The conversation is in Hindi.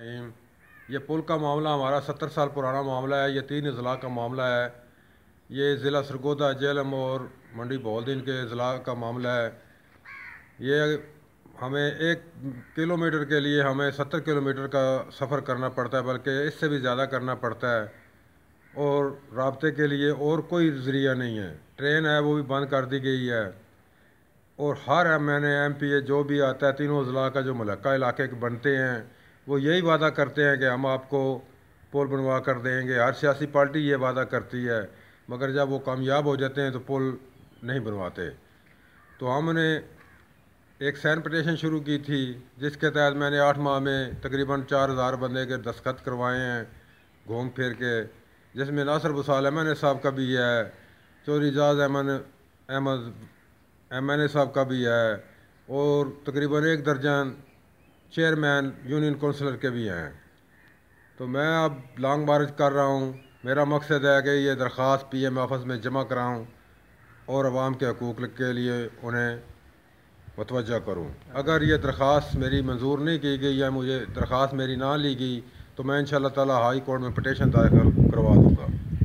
ये पुल का मामला हमारा सत्तर साल पुराना मामला है ये तीन अजला का मामला है ये ज़िला सरगोदा जेलम और मंडी बौलदीन के अजला का मामला है ये हमें एक किलोमीटर के लिए हमें सत्तर किलोमीटर का सफ़र करना पड़ता है बल्कि इससे भी ज़्यादा करना पड़ता है और रबते के लिए और कोई ज़रिया नहीं है ट्रेन है वो भी बंद कर दी गई है और हर M N M P A जो भी आता है तीनों अजला का जो मलक्का इलाके बनते हैं वो यही वादा करते हैं कि हम आपको पुल बनवा कर देंगे हर सियासी पार्टी ये वादा करती है मगर जब वो कामयाब हो जाते हैं तो पुल नहीं बनवाते तो हमने एक सैन पटेशन शुरू की थी जिसके तहत मैंने आठ माह में तकरीबन चार हज़ार बंदे के दस्खत करवाए हैं घूम फिर के जिसमें नासर बसाल एम साहब का भी है Chaudhry Ejaz Ahmad Ahmad M N A साहब का भी है और तकरीबन एक दर्जन चेयरमैन यूनियन काउंसलर के भी हैं तो मैं अब लॉन्ग मार्च कर रहा हूँ मेरा मकसद है कि ये दरख्वास पी एम ऑफिस में जमा कराऊँ और आवाम के हकूक़ के लिए उन्हें मतवज करूँ अगर ये दरख्वास मेरी मंजूर नहीं की गई या मुझे दरख्वास मेरी ना ली गई तो मैं इन शाह हाई कोर्ट में पटिशन दाखिल करवा दूँगा